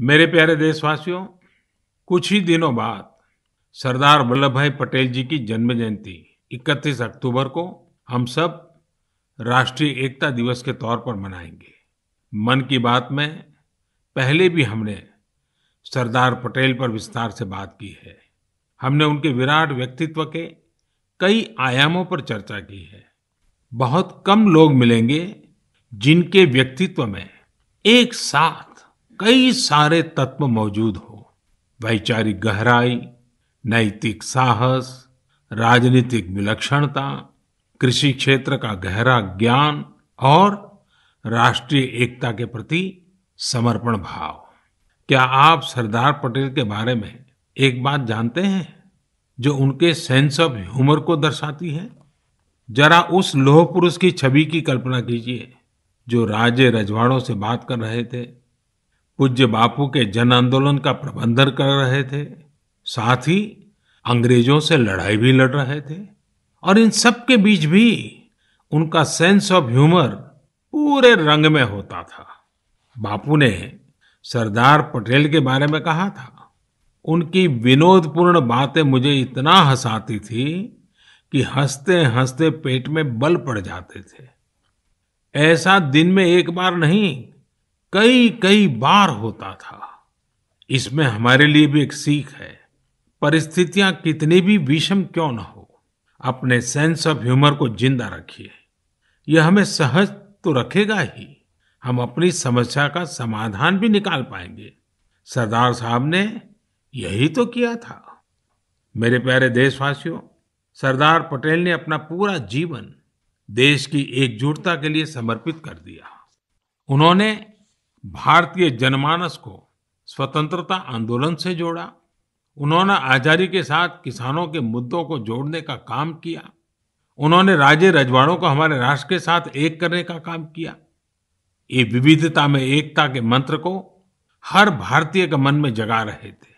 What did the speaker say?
मेरे प्यारे देशवासियों कुछ ही दिनों बाद सरदार वल्लभ भाई पटेल जी की जन्म जयंती 31 अक्टूबर को हम सब राष्ट्रीय एकता दिवस के तौर पर मनाएंगे मन की बात में पहले भी हमने सरदार पटेल पर विस्तार से बात की है हमने उनके विराट व्यक्तित्व के कई आयामों पर चर्चा की है बहुत कम लोग मिलेंगे जिनके व्यक्तित्व में एक साथ कई सारे तत्व मौजूद हो वैचारिक गहराई नैतिक साहस राजनीतिक विलक्षणता कृषि क्षेत्र का गहरा ज्ञान और राष्ट्रीय एकता के प्रति समर्पण भाव क्या आप सरदार पटेल के बारे में एक बात जानते हैं जो उनके सेंस ऑफ ह्यूमर को दर्शाती है जरा उस लोह पुरुष की छवि की कल्पना कीजिए जो राजे रजवाड़ों से बात कर रहे थे पूज्य बापू के जन आंदोलन का प्रबंधन कर रहे थे साथ ही अंग्रेजों से लड़ाई भी लड़ रहे थे और इन सब के बीच भी उनका सेंस ऑफ ह्यूमर पूरे रंग में होता था बापू ने सरदार पटेल के बारे में कहा था उनकी विनोदपूर्ण बातें मुझे इतना हंसाती थी कि हंसते हंसते पेट में बल पड़ जाते थे ऐसा दिन में एक बार नहीं कई कई बार होता था इसमें हमारे लिए भी एक सीख है परिस्थितियां कितनी भी विषम क्यों न हो अपने सेंस ऑफ ह्यूमर को जिंदा रखिए यह हमें सहज तो रखेगा ही हम अपनी समस्या का समाधान भी निकाल पाएंगे सरदार साहब ने यही तो किया था मेरे प्यारे देशवासियों सरदार पटेल ने अपना पूरा जीवन देश की एकजुटता के लिए समर्पित कर दिया उन्होंने भारतीय जनमानस को स्वतंत्रता आंदोलन से जोड़ा उन्होंने आजादी के साथ किसानों के मुद्दों को जोड़ने का काम किया उन्होंने राजे रजवाड़ों को हमारे राष्ट्र के साथ एक करने का काम किया ये विविधता में एकता के मंत्र को हर भारतीय के मन में जगा रहे थे